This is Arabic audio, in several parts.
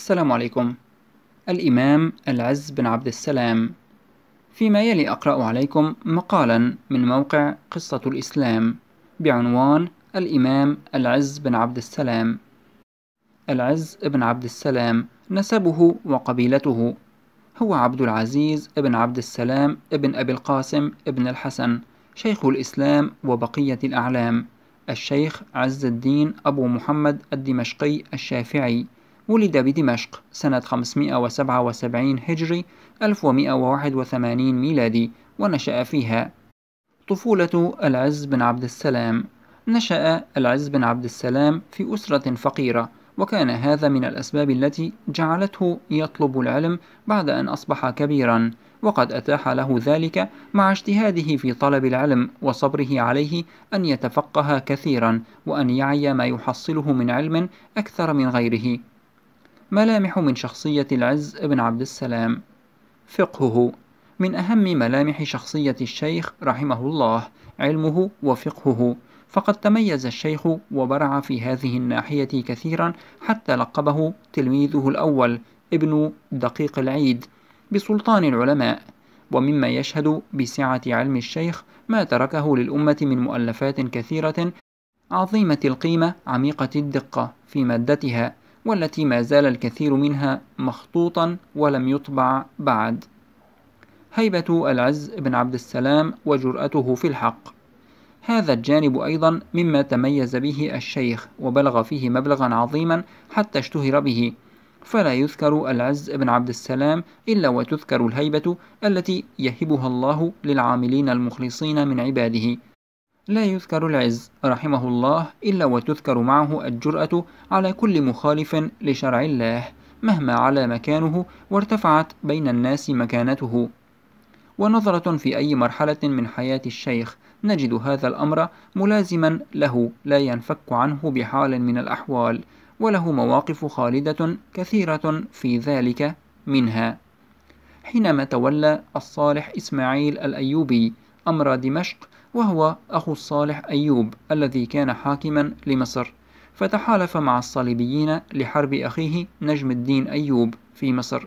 السلام عليكم الإمام العز بن عبد السلام فيما يلي أقرأ عليكم مقالا من موقع قصة الإسلام بعنوان الإمام العز بن عبد السلام العز بن عبد السلام نسبه وقبيلته هو عبد العزيز بن عبد السلام بن أبي القاسم بن الحسن شيخ الإسلام وبقية الأعلام الشيخ عز الدين أبو محمد الدمشقي الشافعي ولد بدمشق سنة 577 هجري 1181 ميلادي ونشأ فيها طفولة العز بن عبد السلام نشأ العز بن عبد السلام في أسرة فقيرة وكان هذا من الأسباب التي جعلته يطلب العلم بعد أن أصبح كبيرا وقد أتاح له ذلك مع اجتهاده في طلب العلم وصبره عليه أن يتفقه كثيرا وأن يعي ما يحصله من علم أكثر من غيره ملامح من شخصية العز بن عبد السلام فقهه من أهم ملامح شخصية الشيخ رحمه الله علمه وفقهه فقد تميز الشيخ وبرع في هذه الناحية كثيرا حتى لقبه تلميذه الأول ابن دقيق العيد بسلطان العلماء ومما يشهد بسعة علم الشيخ ما تركه للأمة من مؤلفات كثيرة عظيمة القيمة عميقة الدقة في مادتها والتي ما زال الكثير منها مخطوطا ولم يطبع بعد هيبة العز بن عبد السلام وجرأته في الحق هذا الجانب أيضا مما تميز به الشيخ وبلغ فيه مبلغا عظيما حتى اشتهر به فلا يذكر العز بن عبد السلام إلا وتذكر الهيبة التي يهبها الله للعاملين المخلصين من عباده لا يذكر العز رحمه الله إلا وتذكر معه الجرأة على كل مخالف لشرع الله مهما على مكانه وارتفعت بين الناس مكانته ونظرة في أي مرحلة من حياة الشيخ نجد هذا الأمر ملازما له لا ينفك عنه بحال من الأحوال وله مواقف خالدة كثيرة في ذلك منها حينما تولى الصالح إسماعيل الأيوبي أمر دمشق وهو أخو الصالح أيوب الذي كان حاكما لمصر فتحالف مع الصليبيين لحرب أخيه نجم الدين أيوب في مصر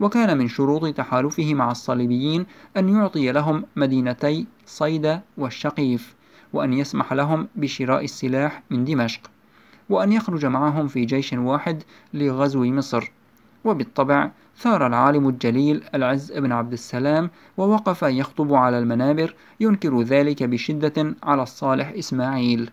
وكان من شروط تحالفه مع الصليبيين أن يعطي لهم مدينتي صيدا والشقيف وأن يسمح لهم بشراء السلاح من دمشق وأن يخرج معهم في جيش واحد لغزو مصر وبالطبع ثار العالم الجليل العز بن عبد السلام ووقف يخطب على المنابر ينكر ذلك بشدة على الصالح إسماعيل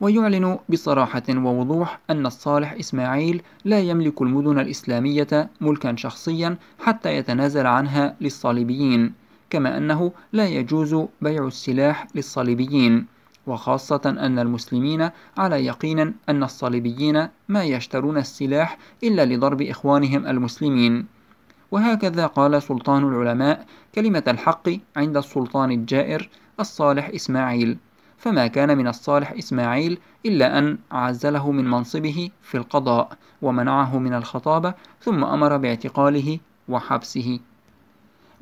ويعلن بصراحة ووضوح أن الصالح إسماعيل لا يملك المدن الإسلامية ملكا شخصيا حتى يتنازل عنها للصليبيين كما أنه لا يجوز بيع السلاح للصليبيين وخاصة أن المسلمين على يقين أن الصليبيين ما يشترون السلاح إلا لضرب إخوانهم المسلمين وهكذا قال سلطان العلماء كلمة الحق عند السلطان الجائر الصالح إسماعيل فما كان من الصالح إسماعيل إلا أن عزله من منصبه في القضاء ومنعه من الخطابة ثم أمر باعتقاله وحبسه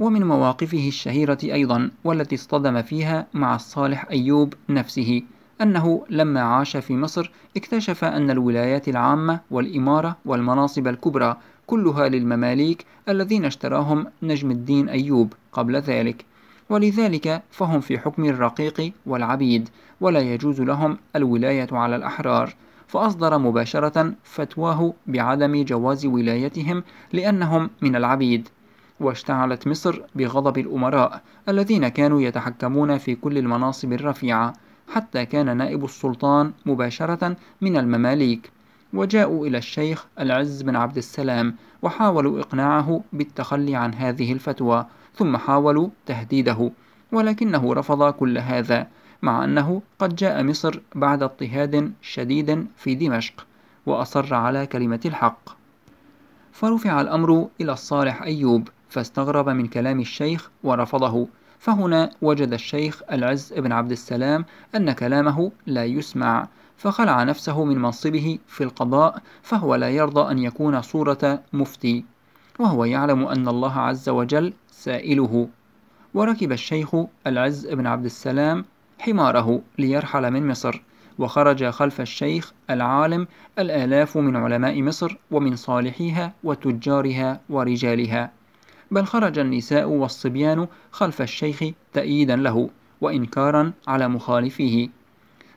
ومن مواقفه الشهيرة أيضا والتي اصطدم فيها مع الصالح أيوب نفسه أنه لما عاش في مصر اكتشف أن الولايات العامة والإمارة والمناصب الكبرى كلها للمماليك الذين اشتراهم نجم الدين أيوب قبل ذلك ولذلك فهم في حكم الرقيق والعبيد ولا يجوز لهم الولاية على الأحرار فأصدر مباشرة فتواه بعدم جواز ولايتهم لأنهم من العبيد واشتعلت مصر بغضب الأمراء الذين كانوا يتحكمون في كل المناصب الرفيعة حتى كان نائب السلطان مباشرة من المماليك وجاءوا إلى الشيخ العز بن عبد السلام وحاولوا إقناعه بالتخلي عن هذه الفتوى ثم حاولوا تهديده ولكنه رفض كل هذا مع أنه قد جاء مصر بعد اضطهاد شديد في دمشق وأصر على كلمة الحق فرفع الأمر إلى الصالح أيوب فاستغرب من كلام الشيخ ورفضه فهنا وجد الشيخ العز بن عبد السلام أن كلامه لا يسمع فخلع نفسه من منصبه في القضاء فهو لا يرضى أن يكون صورة مفتي وهو يعلم أن الله عز وجل سائله وركب الشيخ العز بن عبد السلام حماره ليرحل من مصر وخرج خلف الشيخ العالم الآلاف من علماء مصر ومن صالحيها وتجارها ورجالها بل خرج النساء والصبيان خلف الشيخ تأييدا له وإنكارا على مخالفه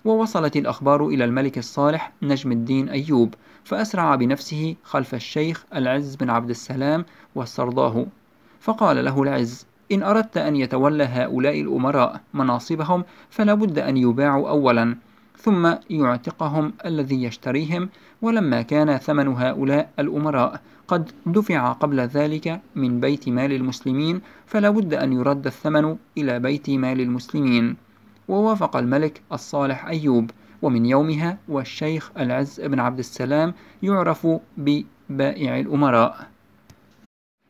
ووصلت الأخبار إلى الملك الصالح نجم الدين أيوب فأسرع بنفسه خلف الشيخ العز بن عبد السلام واسترضاه فقال له العز إن أردت أن يتولى هؤلاء الأمراء مناصبهم فلا بد أن يباعوا أولا ثم يعتقهم الذي يشتريهم ولما كان ثمن هؤلاء الأمراء قد دفع قبل ذلك من بيت مال المسلمين فلا بد أن يرد الثمن إلى بيت مال المسلمين ووافق الملك الصالح أيوب ومن يومها والشيخ العز بن عبد السلام يعرف ببائع الأمراء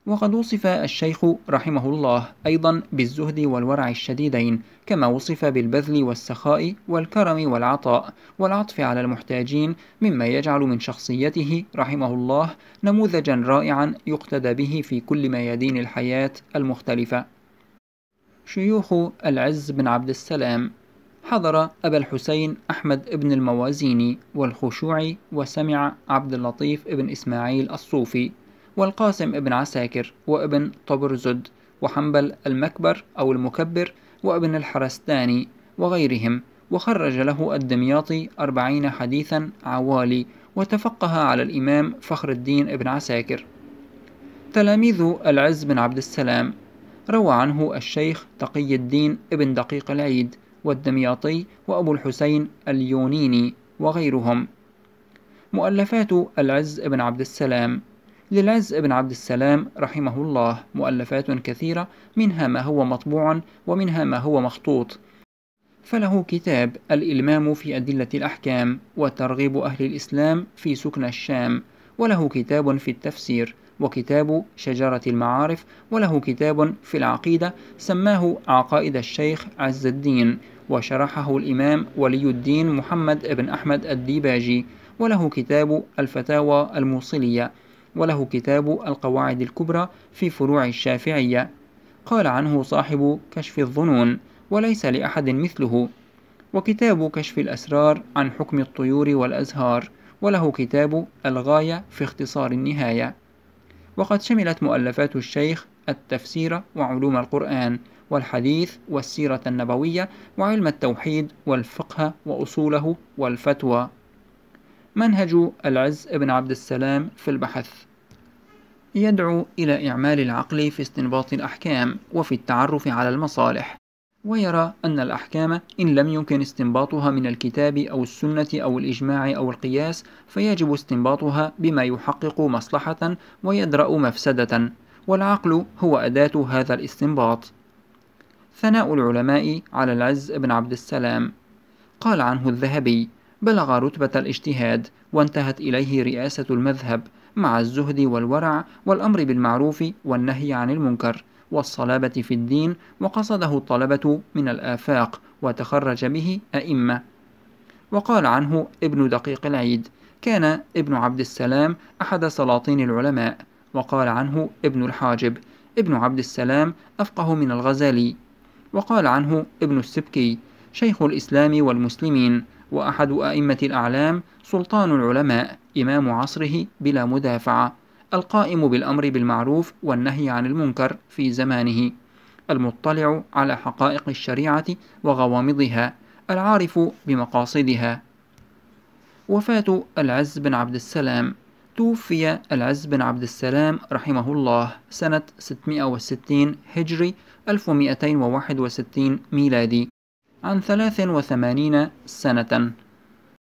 وقد وصف الشيخ رحمه الله أيضا بالزهد والورع الشديدين كما وصف بالبذل والسخاء والكرم والعطاء والعطف على المحتاجين مما يجعل من شخصيته رحمه الله نموذجا رائعا يقتدى به في كل ميادين الحياة المختلفة شيوخ العز بن عبد السلام حضر أبا الحسين أحمد بن الموازيني والخشوعي وسمع عبد اللطيف بن إسماعيل الصوفي والقاسم ابن عساكر وابن طبرزد وحنبل المكبر أو المكبر وابن الحرستاني وغيرهم وخرج له الدمياطي أربعين حديثا عوالي وتفقه على الإمام فخر الدين ابن عساكر تلاميذ العز بن عبد السلام روى عنه الشيخ تقي الدين ابن دقيق العيد والدمياطي وأبو الحسين اليونيني وغيرهم مؤلفات العز بن عبد السلام للعز بن عبد السلام رحمه الله مؤلفات كثيرة منها ما هو مطبوع ومنها ما هو مخطوط فله كتاب الإلمام في أدلة الأحكام وترغيب أهل الإسلام في سكن الشام وله كتاب في التفسير وكتاب شجرة المعارف وله كتاب في العقيدة سماه عقائد الشيخ عز الدين وشرحه الإمام ولي الدين محمد بن أحمد الديباجي وله كتاب الفتاوى الموصلية وله كتاب القواعد الكبرى في فروع الشافعية قال عنه صاحب كشف الظنون وليس لأحد مثله وكتاب كشف الأسرار عن حكم الطيور والأزهار وله كتاب الغاية في اختصار النهاية وقد شملت مؤلفات الشيخ التفسير وعلوم القرآن والحديث والسيرة النبوية وعلم التوحيد والفقه وأصوله والفتوى منهج العز بن عبد السلام في البحث يدعو إلى إعمال العقل في استنباط الأحكام وفي التعرف على المصالح ويرى أن الأحكام إن لم يمكن استنباطها من الكتاب أو السنة أو الإجماع أو القياس فيجب استنباطها بما يحقق مصلحة ويدرأ مفسدة والعقل هو أداة هذا الاستنباط ثناء العلماء على العز بن عبد السلام قال عنه الذهبي بلغ رتبة الاجتهاد وانتهت إليه رئاسة المذهب مع الزهد والورع والأمر بالمعروف والنهي عن المنكر والصلابة في الدين وقصده الطلبة من الآفاق وتخرج به أئمة وقال عنه ابن دقيق العيد كان ابن عبد السلام أحد سلاطين العلماء وقال عنه ابن الحاجب ابن عبد السلام أفقه من الغزالي وقال عنه ابن السبكي شيخ الإسلام والمسلمين وأحد أئمة الأعلام سلطان العلماء إمام عصره بلا مدافعة القائم بالأمر بالمعروف والنهي عن المنكر في زمانه المطلع على حقائق الشريعة وغوامضها العارف بمقاصدها وفاة العز بن عبد السلام توفي العز بن عبد السلام رحمه الله سنة 660 هجري 1261 ميلادي عن 83 سنة